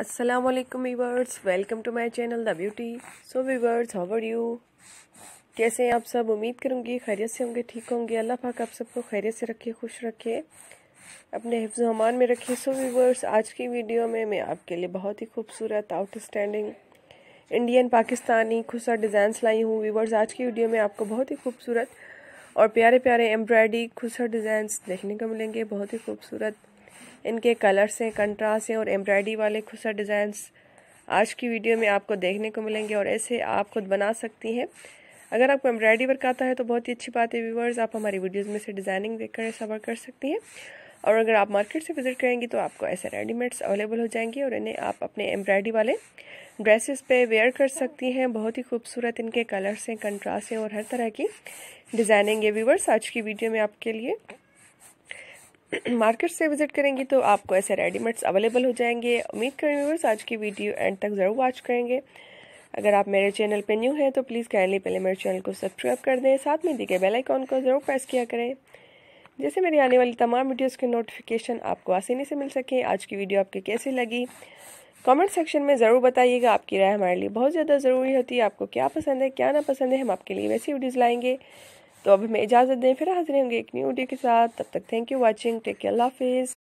Aslam viewers welcome to my channel the beauty so viewers how are you कैसे हैं आप सब उम्मीद करूंगी खैरियत से होंगे ठीक होंगे अल्लाह पाक आप सबको खैरियत से रखे खुश रखे अपने हिफ्ज हमान में रखे सो वीवर्स आज की वीडियो में मैं आपके लिए बहुत ही खूबसूरत आउटस्टैंडिंग इंडियन पाकिस्तानी खुशा डिज़ाइंस लाई हूँ वीवर्स आज की वीडियो में आपको बहुत ही खूबसूरत और प्यारे प्यारे एम्ब्रॉयडरी खुशा डिज़ाइंस देखने को मिलेंगे बहुत ही खूबसूरत इनके कलर्स हैं कंट्रास्ट हैं और एम्ब्रॉयडरी वाले खुसा डिज़ाइंस आज की वीडियो में आपको देखने को मिलेंगे और ऐसे आप खुद बना सकती हैं अगर आपको एम्ब्रॉयडरी वर्क आता है तो बहुत ही अच्छी बात है व्यूवर्स आप हमारी वीडियोज़ में से डिज़ाइनिंग देखकर ऐसा वर्क कर सकती हैं और अगर आप मार्केट से विज़िट करेंगी तो आपको ऐसे रेडीमेड्स अवेलेबल हो जाएंगे और इन्हें आप अपने एम्ब्रॉयडरी वाले ड्रेसेस पे वेयर कर सकती हैं बहुत ही खूबसूरत इनके कलर्स हैं कंट्रास्ट हैं और हर तरह की डिज़ाइनिंग है व्यूवर्स आज की वीडियो में आपके लिए मार्केट से विजिट करेंगी तो आपको ऐसे रेडीमेड्स अवेलेबल हो जाएंगे उम्मीद करें व्यूवर्स आज की वीडियो एंड तक ज़रूर वॉच करेंगे अगर आप मेरे चैनल पर न्यू हैं तो प्लीज़ काइंडली पहले मेरे चैनल को सब्सक्राइब कर दें साथ में दिखे बेल आइकॉन को ज़रूर प्रेस किया करें जैसे मेरी आने वाली तमाम वीडियोज़ के नोटिफिकेशन आपको आसानी से मिल सके आज की वीडियो आपकी कैसी लगी कमेंट सेक्शन में ज़रूर बताइएगा आपकी राय हमारे लिए बहुत ज़्यादा ज़रूरी होती है आपको क्या पसंद है क्या ना पसंद है हम आपके लिए वैसी वीडियोज़ लाएंगे तो अब हमें इजाज़त दें फिर हाजिर होंगे एक न्यू वीडियो के साथ तब तक thank you watching take care हाफिज़